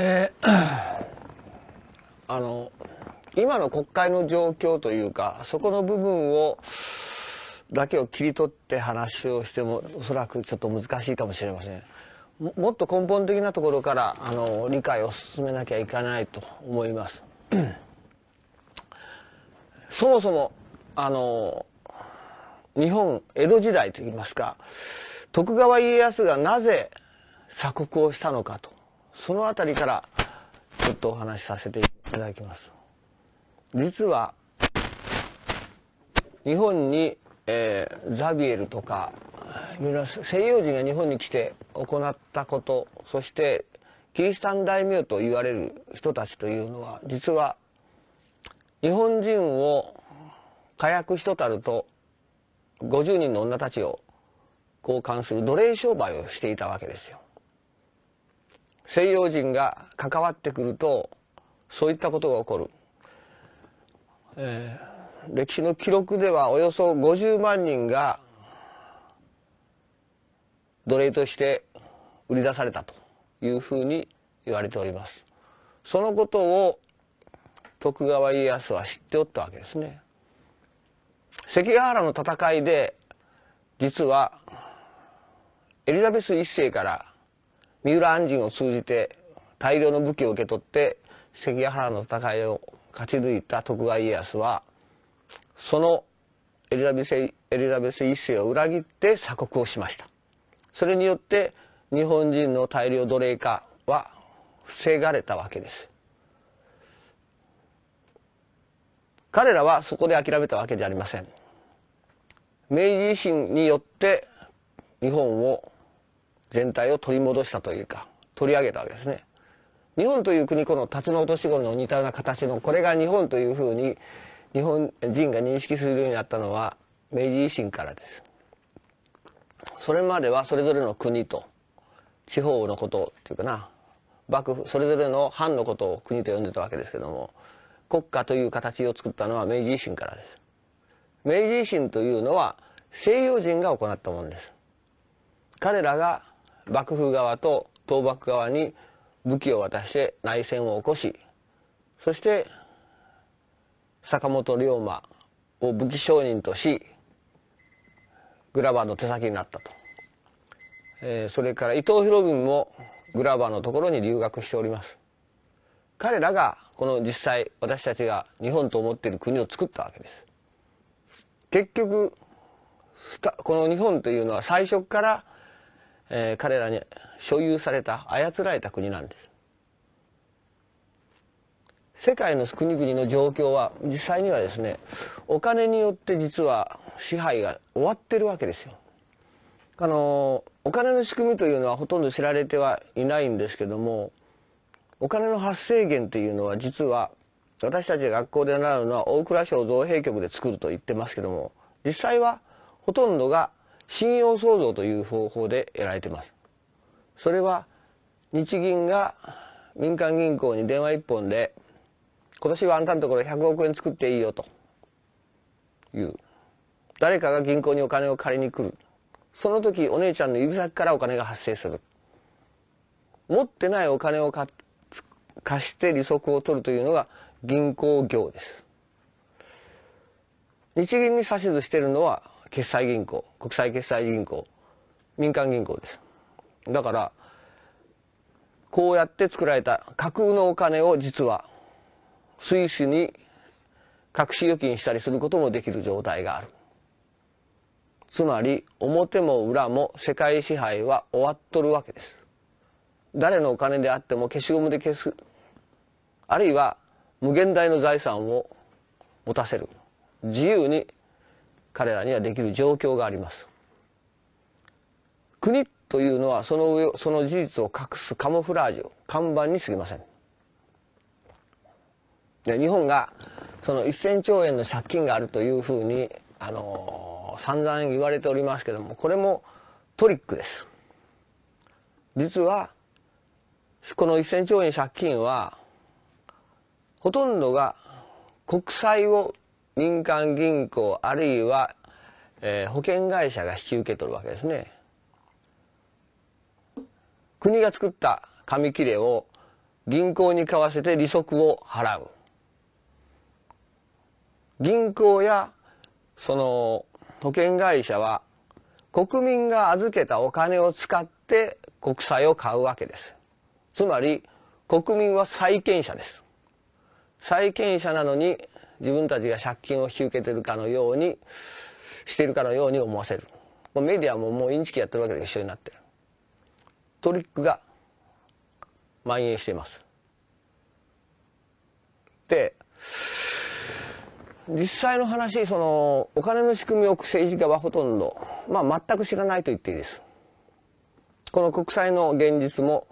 えー、あの、今の国会の状況というか、そこの部分を、だけを切り取って話をしても、おそらくちょっと難しいかもしれません。もっと根本的なところから、あの、理解を進めなきゃいけないと思います。そもそも、あの、日本、江戸時代といいますか、徳川家康がなぜ鎖国をしたのかと。その辺りからちょっとお話しさせていただきます。実は日本に、えー、ザビエルとかいろいろ西洋人が日本に来て行ったことそしてキリシタン大名と言われる人たちというのは実は日本人を火薬とたると50人の女たちを交換する奴隷商売をしていたわけですよ。西洋人が関わってくるとそういったことが起こる、えー、歴史の記録ではおよそ50万人が奴隷として売り出されたというふうに言われておりますそのことを徳川家康は知っておったわけですね関ヶ原の戦いで実はエリザベス一世から三浦安人を通じて大量の武器を受け取って関ヶ原の戦いを勝ち抜いた徳川家康はそのエリザベス1世を裏切って鎖国をしました。それによって日本人の大量奴隷化は防がれたわけです。彼らはそこで諦めたわけじゃありません。明治維新によって日本を全体を取り戻したというか取り上げたわけですね。日本という国この辰の落とし頃の似たような形のこれが日本というふうに日本人が認識するようになったのは明治維新からです。それまではそれぞれの国と地方のことっていうかな幕府それぞれの藩のことを国と呼んでたわけですけども国家という形を作ったのは明治維新からです。明治維新というのは西洋人が行ったものです。彼らが幕府側と倒幕側に武器を渡して内戦を起こしそして坂本龍馬を武器商人としグラバーの手先になったと、えー、それから伊藤博文もグラバーのところに留学しております彼らがこの実際私たちが日本と思っている国を作ったわけです結局この日本というのは最初からえ彼らに所有された操られた国なんです世界の国々の状況は実際にはですねお金によって実は支配が終わってるわけですよあのお金の仕組みというのはほとんど知られてはいないんですけどもお金の発生源というのは実は私たちが学校で習うのは大蔵省造幣局で作ると言ってますけども実際はほとんどが信用創造という方法で得られてます。それは日銀が民間銀行に電話一本で今年はあんたのところ100億円作っていいよという誰かが銀行にお金を借りに来るその時お姉ちゃんの指先からお金が発生する持ってないお金を貸して利息を取るというのが銀行業です日銀に指図しているのは決済銀行国際決済銀行民間銀行ですだからこうやって作られた架空のお金を実はスイスに隠し預金したりすることもできる状態があるつまり表も裏も世界支配は終わっとるわけです誰のお金であっても消しゴムで消すあるいは無限大の財産を持たせる自由に彼らにはできる状況があります。国というのはその上その事実を隠すカモフラージュ看板にすぎません。で日本がその1,000兆円の借金があるというふうに、あのー、散々言われておりますけどもこれもトリックです。実はこの1,000兆円借金はほとんどが国債を民間銀行あるいはえ保険会社が引き受け取るわけですね。国が作った紙切れを銀行に買わせて利息を払う。銀行やその保険会社は国民が預けたお金を使って国債を買うわけです。つまり国民は債権者です。債権者なのに自分たちが借金を引き受けてるかのようにしているかのように思わせるメディアももうインチキやってるわけで一緒になってるトリックが蔓延していますで実際の話そのお金の仕組みを政治家はほとんど、まあ、全く知らないと言っていいですこの国債の現実も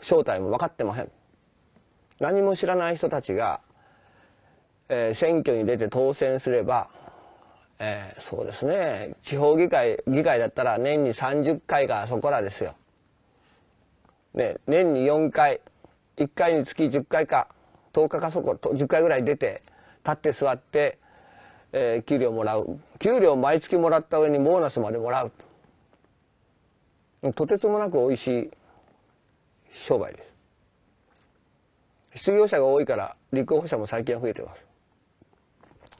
正体も分かってません何も知らない人たちが選挙に出て当選すればそうですね地方議会だったら年に30回かそこらですよ。年に4回1回につき10回か10日かそこ10回ぐらい出て立って座って給料もらう給料毎月もらった上にボーナスまでもらうとてつもなくおいしい商売です失業者が多いから立候補者も最近は増えてます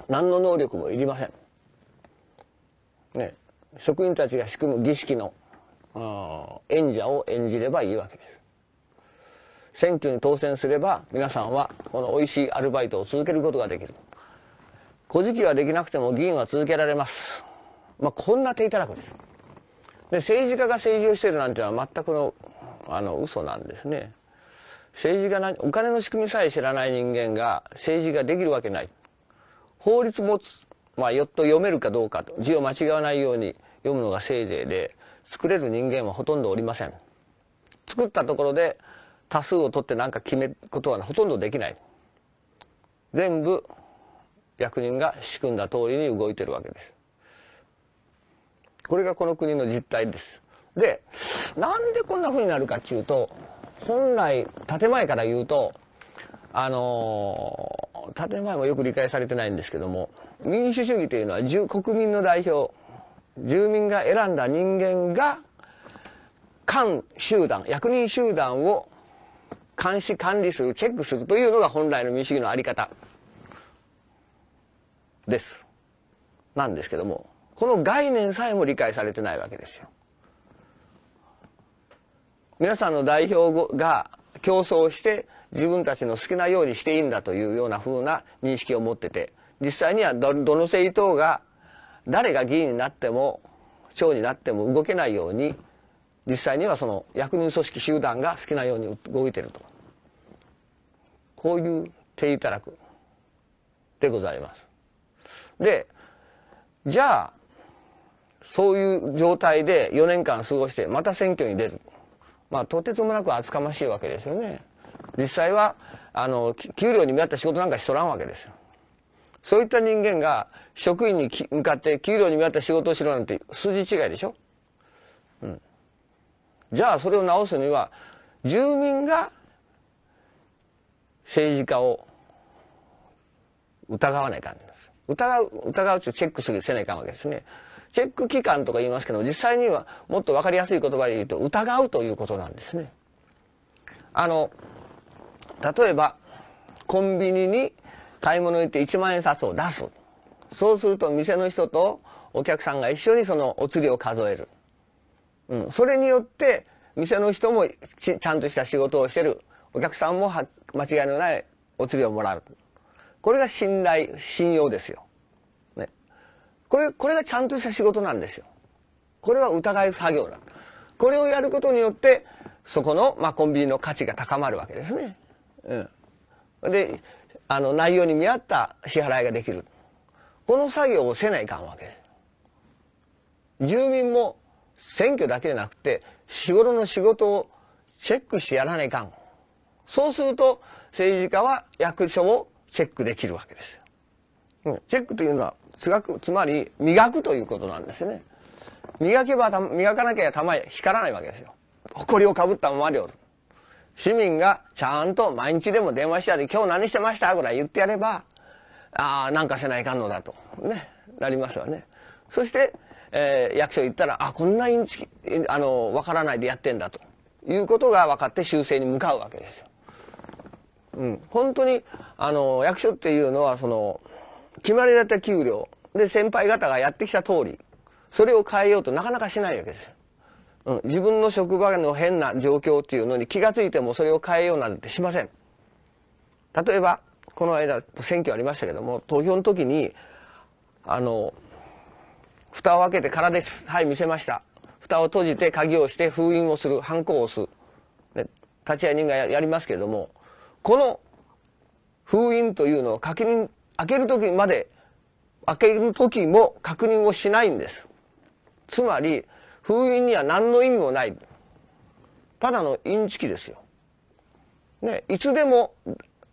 何の能力もいりません。ね、職員たちが仕組む儀式の演者を演じればいいわけです。選挙に当選すれば皆さんはこの美味しいアルバイトを続けることができる。小じきはできなくても議員は続けられます。まあ、こんな手いただくんです。で、政治家が政治をしてるなんていうのは全くの、あの、嘘なんですね。政治家なお金の仕組みさえ知らない人間が政治ができるわけない。法律もよっと読めるかどうかと字を間違わないように読むのがせいぜいで作れる人間はほとんどおりません作ったところで多数を取って何か決めることはほとんどできない全部役人が仕組んだ通りに動いてるわけですこれがこの国の実態ですでなんでこんなふうになるかっていうと本来建前から言うとあの建前もよく理解されてないんですけども民主主義というのは国民の代表住民が選んだ人間が官集団役人集団を監視管理するチェックするというのが本来の民主主義の在り方ですなんですけどもこの概念さえも理解されてないわけですよ。皆さんの代表が競争して自分たちの好きなようにしていいんだというようなふうな認識を持ってて実際にはどの政党が誰が議員になっても長になっても動けないように実際にはその役人組織集団が好きなように動いてるとこういう手いただくでございます。でじゃあそういう状態で4年間過ごしてまた選挙に出るまあとてつもなく厚かましいわけですよね。実際はあの給料に見合った仕事なんかしとらんわけですよ。そういった人間が職員に向かって給料に見合った仕事をしろなんて数字違いでしょ、うん、じゃあそれを直すには住民が政治家を疑わないかんです疑う疑うちチェックするせないかんわけですねチェック機関とか言いますけど実際にはもっと分かりやすい言葉で言うと疑うということなんですねあの例えばコンビニに買い物行って一万円札を出すそうすると店の人とお客さんが一緒にそのお釣りを数えるそれによって店の人もちゃんとした仕事をしてるお客さんも間違いのないお釣りをもらうこれが信頼信用ですよ、ね、これこれがちゃんとした仕事なんですよこれは疑い作業だこれをやることによってそこの、まあ、コンビニの価値が高まるわけですねで内容に見合った支払いができるこの作業をせないかんわけです。住民も選挙だけじゃなくて日頃の仕事をチェックしてやらないかん。そうすると政治家は役所をチェックできるわけですん、チェックというのはつまり磨くということなんですね。磨けば磨かなきゃたま光らないわけですよ。埃をかぶったままでおる。市民がちゃんと毎日でも電話しやで、今日何してましたぐらい言ってやれば、ああ、なんかせないかんのだと、ね、なりますわね。そして、えー、役所行ったら、あ、こんなインチキ、あの、わからないでやってんだと、いうことが分かって修正に向かうわけですよ。うん。本当に、あの、役所っていうのは、その、決まりだった給料で先輩方がやってきた通り、それを変えようとなかなかしないわけですよ。自分の職場の変な状況っていうのに気が付いてもそれを変えようなんてしません。例えば、この間選挙ありましたけども、投票の時に、あの、蓋を開けて空です。はい、見せました。蓋を閉じて鍵をして封印をする、ハンコを押す。ね、立会人がやりますけれども、この封印というのを確認、開ける時まで、開ける時も確認をしないんです。つまり、封印には何の意味もない。ただのインチキですよ。ね、いつでも、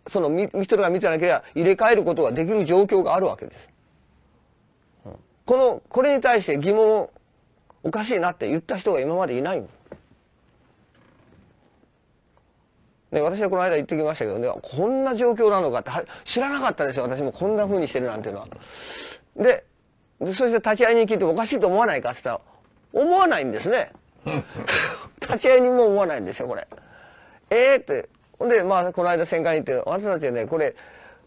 そのミトルが見てなければ入れ替えることができる状況があるわけです。この、これに対して疑問をおかしいなって言った人が今までいない。ね、私はこの間言ってきましたけどね、こんな状況なのかって知らなかったですよ、私もこんなふうにしてるなんていうのは。で、そして立ち会いに聞いておかしいと思わないかって言ったら、思わないんですね。立ち会いにも思わないんですよ、これ。ええー、って。ほんで、まあ、この間旋回に行って、あなたたちはね、これ、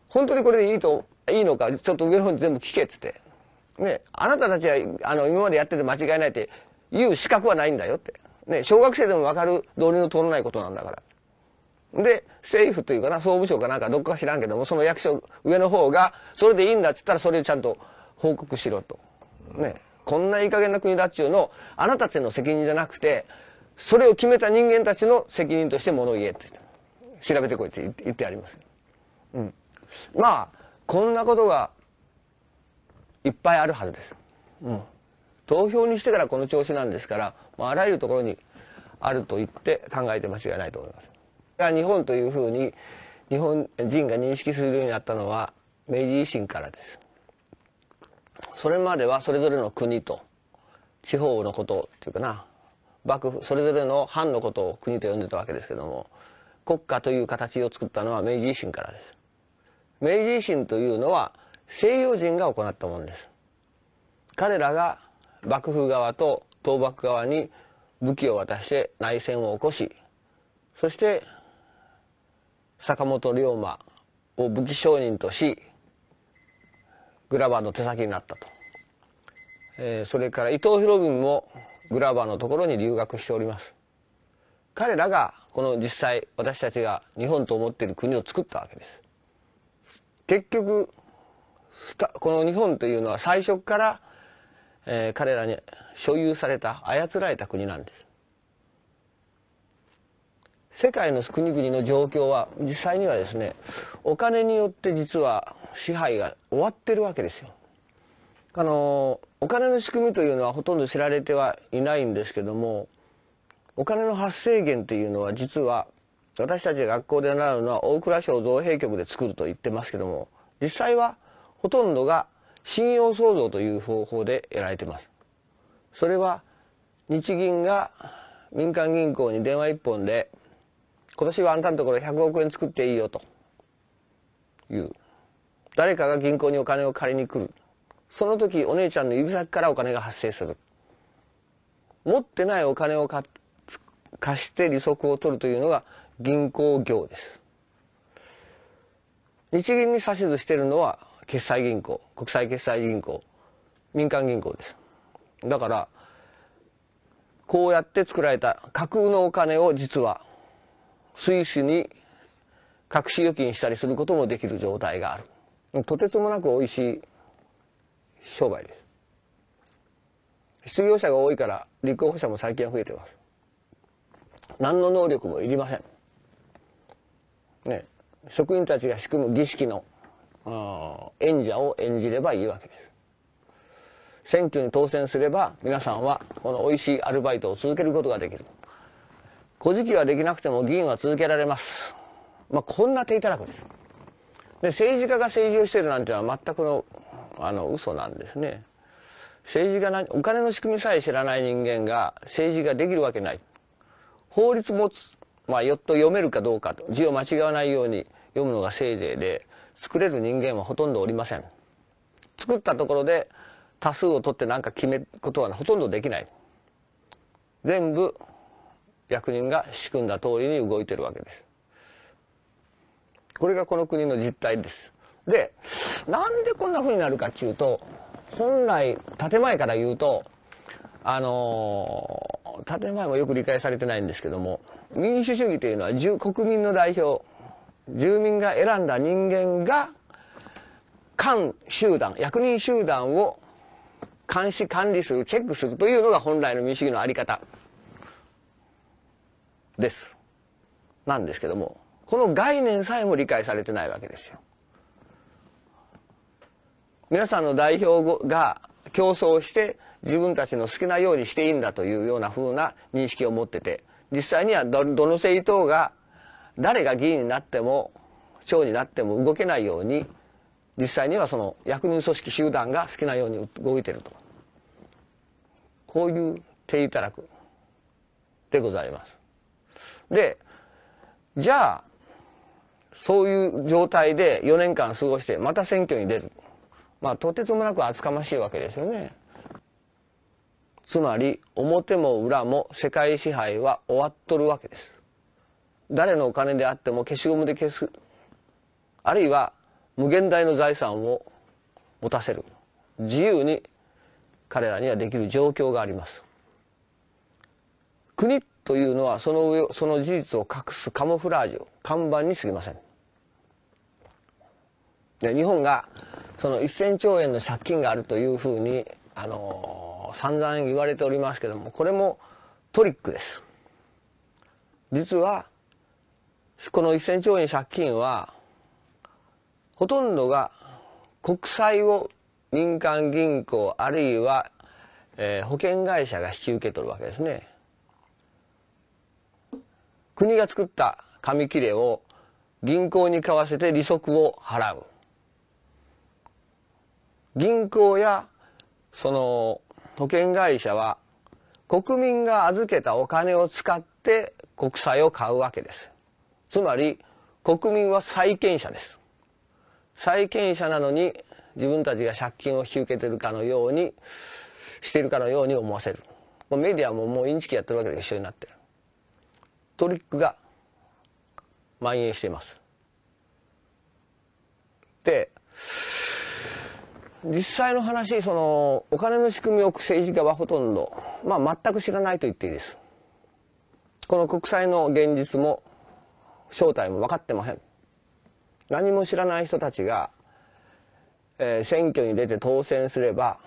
本当にこれでいいと、いいのか、ちょっと上の方に全部聞けっつって。ね、あなたたちは、あの、今までやってて間違いないって言う資格はないんだよって。ね、小学生でもわかる道理の通らないことなんだから。で、政府というかな、総務省かなんかどっか知らんけども、その役所、上の方が、それでいいんだっつったら、それをちゃんと報告しろと。ね。こんないい加減な国だっちゅうのあなたたちの責任じゃなくて、それを決めた人間たちの責任として物言えって調べてこいって言ってあります。うん。まあ、こんなことがいっぱいあるはずです。うん。投票にしてからこの調子なんですから、まあ、あらゆるところにあると言って考えて間違いないと思います。が日本というふうに日本人が認識するようになったのは明治維新からです。それまではそれぞれの国と地方のことっていうかな幕府それぞれの藩のことを国と呼んでたわけですけども国家という形を作ったのは明治維新からです。明治維新というのは西洋人が行ったものです。彼らが幕府側と倒幕側に武器を渡して内戦を起こしそして坂本龍馬を武器商人としグラバーの手先になったとえそれから伊藤博文もグラバーのところに留学しております彼らがこの実際私たちが日本と思っている国を作ったわけです結局この日本というのは最初から、えー、彼らに所有された操られた国なんです世界の国々の状況は実際にはですねお金によって実はお金の仕組みというのはほとんど知られてはいないんですけどもお金の発生源というのは実は私たちが学校で習うのは大蔵省造幣局で作ると言ってますけども実際はほとんどが信用創造という方法で得られてます。それは日銀が民間銀行に電話一本で今年はあんたのところ100億円作っていいよという。誰かが銀行にお金を借りに来る。その時、お姉ちゃんの指先からお金が発生する。持ってないお金を貸して利息を取るというのが銀行業です。日銀に指図しているのは決済銀行、国際決済銀行、民間銀行です。だから、こうやって作られた架空のお金を実はスイスに隠し預金したりすることもできる状態がある。とてつもなく美味しい商売です失業者が多いから立候補者も最近は増えてます何の能力もいりませんね職員たちが仕組む儀式の演者を演じればいいわけです選挙に当選すれば皆さんはこの美味しいアルバイトを続けることができる小事きはできなくても議員は続けられますまあこんな手いたらくです政治家が政治をしてるなんてのは全くのの嘘なんですね。お金の仕組みさえ知らない人間が政治ができるわけない。法律もよっと読めるかどうかと字を間違わないように読むのがせいぜいで作れる人間はほとんどおりません。作ったところで多数を取って何か決めることはほとんどできない。全部役人が仕組んだ通りに動いてるわけです。これがこの国の実態です。で、なんでこんな風になるかっていうと、本来、建前から言うと、あのー、建前もよく理解されてないんですけども、民主主義というのは国民の代表、住民が選んだ人間が、官集団、役人集団を監視管理する、チェックするというのが本来の民主主義のあり方です。なんですけども、この概念さえも理解されてないわけですよ。皆さんの代表が競争して自分たちの好きなようにしていいんだというような風な認識を持ってて実際にはどの政党が誰が議員になっても長になっても動けないように実際にはその役人組織集団が好きなように動いてるとこういう手いただくでございます。でじゃあそういう状態で4年間過ごしてまた選挙に出る。まあとてつもなく厚かましいわけですよね。つまり表も裏も世界支配は終わっとるわけです。誰のお金であっても消しゴムで消す。あるいは無限大の財産を持たせる。自由に彼らにはできる状況があります。国というのはその上その事実を隠すカモフラージュ看板にすぎませんで日本がその1000兆円の借金があるというふうにあの散々言われておりますけどもこれもトリックです実はこの1000兆円借金はほとんどが国債を民間銀行あるいは、えー、保険会社が引き受け取るわけですね。国が作った紙切れを銀行に買わせて利息を払う。銀行やその保険会社は国民が預けたお金を使って国債を買うわけです。つまり国民は債権者です。債権者なのに自分たちが借金を引き受けてるかのようにしているかのように思わせる。メディアももうインチキやってるわけで一緒になってる。トリックが蔓延していますで実際の話そのお金の仕組みを政治家はほとんど、まあ、全く知らないと言っていいですこの国債の現実も正体も分かってません何も知らない人たちが、えー、選挙に出て当選すれば、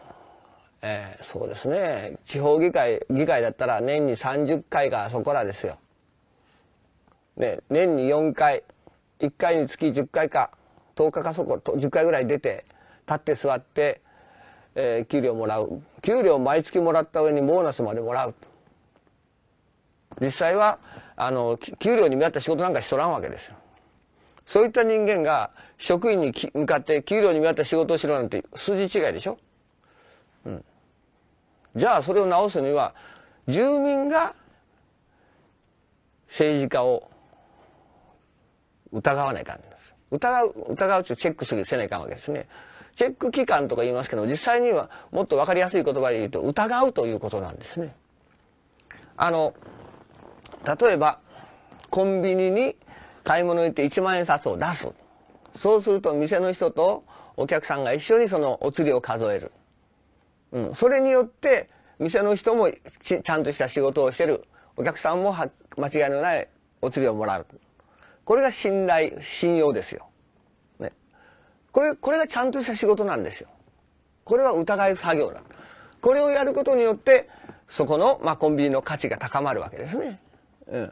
えー、そうですね地方議会議会だったら年に30回がそこらですよね、年に4回、1回につき10回か、10日かそこ、10回ぐらい出て、立って座って、えー、給料もらう。給料毎月もらった上にボーナスまでもらう。実際は、あの、給料に見合った仕事なんかしとらんわけですよ。そういった人間が職員に向かって給料に見合った仕事をしろなんて数字違いでしょうん。じゃあそれを直すには、住民が政治家を疑わないかんです。疑う、疑うちチェックするせないかんわけですね。チェック機関とか言いますけど、実際にはもっとわかりやすい言葉で言うと、疑うということなんですね。あの、例えば、コンビニに買い物行って1万円札を出す。そうすると、店の人とお客さんが一緒にそのお釣りを数える。うん。それによって、店の人もちゃんとした仕事をしてる。お客さんも間違いのないお釣りをもらう。これが信頼、信用ですよ。ね。これ、これがちゃんとした仕事なんですよ。これは疑い作業だ。これをやることによって、そこの、まあ、コンビニの価値が高まるわけですね。うん。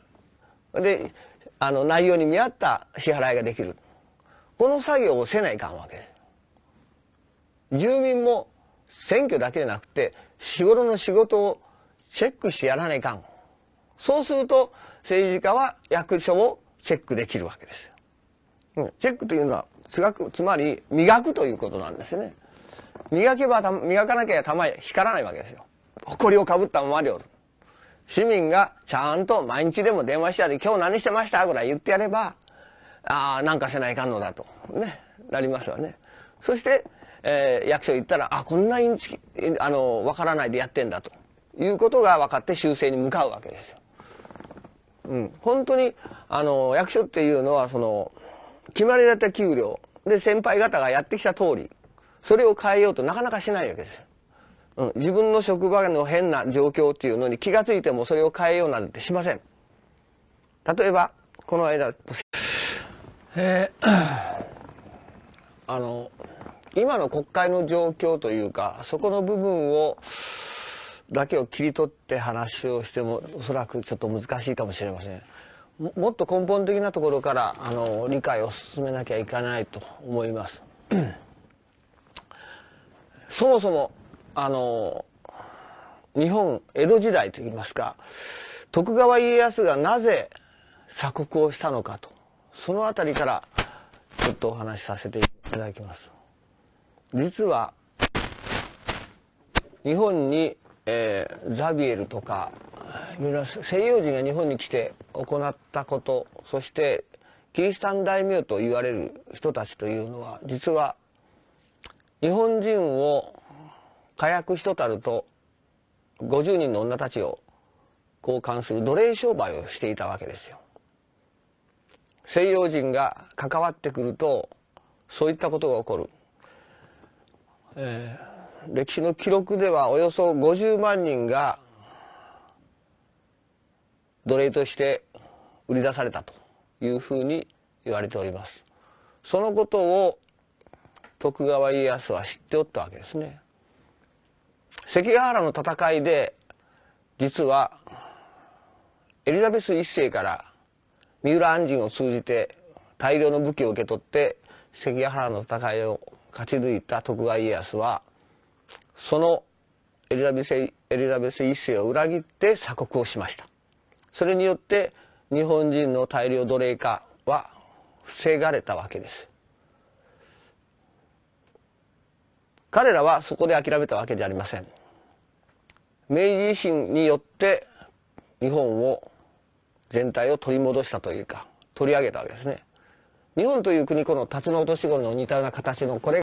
で、あの、内容に見合った支払いができる。この作業をせないかんわけです。住民も選挙だけでなくて、日頃の仕事をチェックしてやらないかん。そうすると、政治家は役所をチェックというのはつまり磨くということなんですね。磨けば磨かなきゃ玉光らないわけですよ。埃をかぶったままでおる。市民がちゃんと毎日でも電話しやで、今日何してましたぐらい言ってやれば、ああ、なんかせないかんのだと、ね、なりますわね。そして、えー、役所行ったら、あ、こんなインチキ、あの、わからないでやってんだということが分かって修正に向かうわけですよ。うん、本当にあの役所っていうのはその決まりだった給料で先輩方がやってきた通りそれを変えようとなかなかしないわけです。うん、自分の職場の変な状況っていうのに気が付いてもそれを変えようなんてしません。例えばこの間えー、あの今の国会の状況というかそこの部分をだけを切り取って話をしてもおそらくちょっと難しいかもしれません。もっと根本的なところからあの理解を進めなきゃいかないと思います。そもそもあの日本江戸時代といいますか徳川家康がなぜ鎖国をしたのかとその辺りからちょっとお話しさせていただきます。実は日本にザビエルとかいろいろ西洋人が日本に来て行ったことそしてキリシタン大名といわれる人たちというのは実は日本人を火薬一たると50人の女たちを交換する奴隷商売をしていたわけですよ。西洋人が関わってくるとそういったことが起こる。えー歴史の記録ではおよそ50万人が奴隷として売り出されたというふうに言われております。そのことを徳川家康は知っておったわけですね。関ヶ原の戦いで実はエリザベス一世から三浦安仁を通じて大量の武器を受け取って関ヶ原の戦いを勝ち抜いた徳川家康はそのエリザベスエベス1世を裏切って鎖国をしましたそれによって日本人の大量奴隷化は防がれたわけです彼らはそこで諦めたわけじゃありません明治維新によって日本を全体を取り戻したというか取り上げたわけですね日本という国この辰の落とし頃の似たような形のこれ